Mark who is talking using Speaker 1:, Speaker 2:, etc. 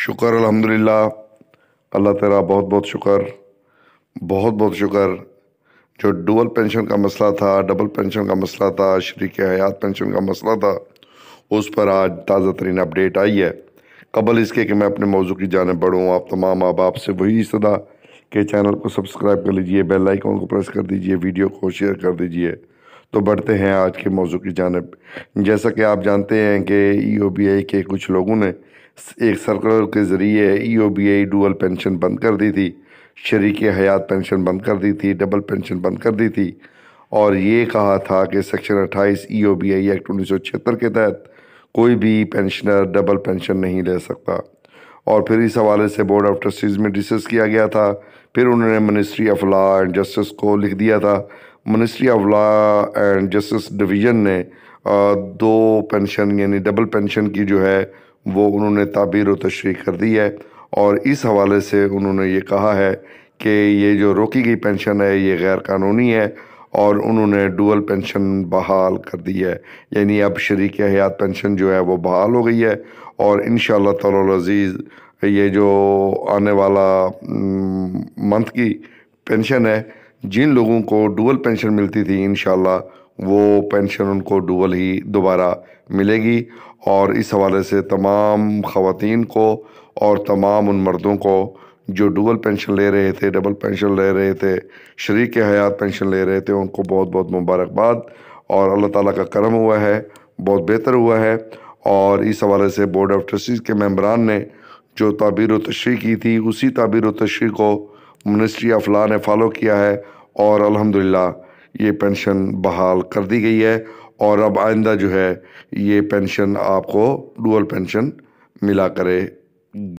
Speaker 1: शुक्र अलहमदिल्ला अल्लाह तेरा बहुत बहुत शुक्र बहुत बहुत शुक्र जो डबल पेंशन का मसला था डबल पेंशन का मसला था शरीक हयात पेंशन का मसला था उस पर आज ताज़ा तरीन अपडेट आई है कबल इसके कि मैं अपने मौजू की जानब बढ़ूँ आप तमाम माँ बाप से वही सदा के चैनल को सब्सक्राइब कर लीजिए बेल आइकॉन को प्रेस कर दीजिए वीडियो को शेयर कर दीजिए तो बढ़ते हैं आज के मौजू की जानब जैसा कि आप जानते हैं कि ई ओ बी आई के कुछ लोगों ने एक सर्कुलर के ज़रिए E e O B I dual pension बंद कर दी थी शरीक हयात पेंशन बंद कर दी थी डबल पेंशन बंद कर दी थी और ये कहा था कि सेक्शन अट्ठाईस ई ओ बी आई एक्ट उन्नीस सौ छिहत्तर के तहत कोई भी पेंशनर डबल पेंशन नहीं ले सकता और फिर इस हवाले से बोर्ड ऑफ ट्रस्टीज़ में डिस्कस किया गया था फिर उन्होंने ministry of law and justice को लिख दिया था ministry of law and justice division ने दो पेंशन यानी डबल पेंशन की जो है वो उन्होंने ताबीर व तशरी कर दी है और इस हवाले से उन्होंने ये कहा है कि ये जो रोकी गई पेंशन है ये गैर कानूनी है और उन्होंने डुअल पेंशन बहाल कर दी है यानी अब शरीक हयात पेंशन जो है वो बहाल हो गई है और इन शज़ीज़ ये जो आने वाला मंथ की पेंशन है जिन लोगों को डुअल पेंशन मिलती थी इन वो पेंशन उनको डुअल ही दोबारा मिलेगी और इस हवाले से तमाम ख़वान को और तमाम उन मर्दों को जो डुअल पेंशन ले रहे थे डबल पेंशन ले रहे थे शरीक हयात पेंशन ले रहे थे उनको बहुत बहुत मुबारकबाद और अल्लाह ताला का करम हुआ है बहुत बेहतर हुआ है और इस हवाले से बोर्ड ऑफ ट्रस्टीज़ के मम्बरान ने जो ताबीर तशरी की थी उसी ताबीर तशरी को मिनिस्ट्री ऑफ लॉ ने फॉलो किया है और अल्हम्दुलिल्लाह ये पेंशन बहाल कर दी गई है और अब आइंदा जो है ये पेंशन आपको डुअल पेंशन मिला करे